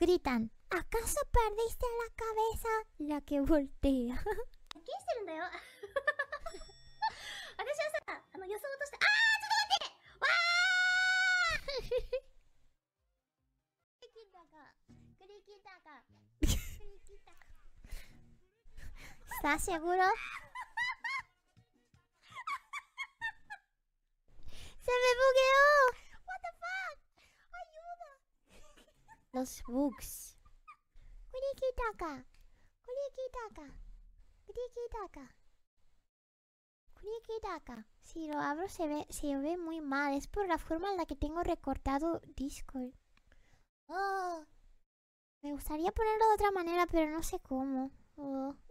Gritan, ¿acaso perdiste la cabeza? La que voltea. ¿Qué ¡Ah! ¿Estás seguro? los bugs. Si lo abro se ve, se ve muy mal. Es por la forma en la que tengo recortado Discord. Oh, me gustaría ponerlo de otra manera, pero no sé cómo. Oh,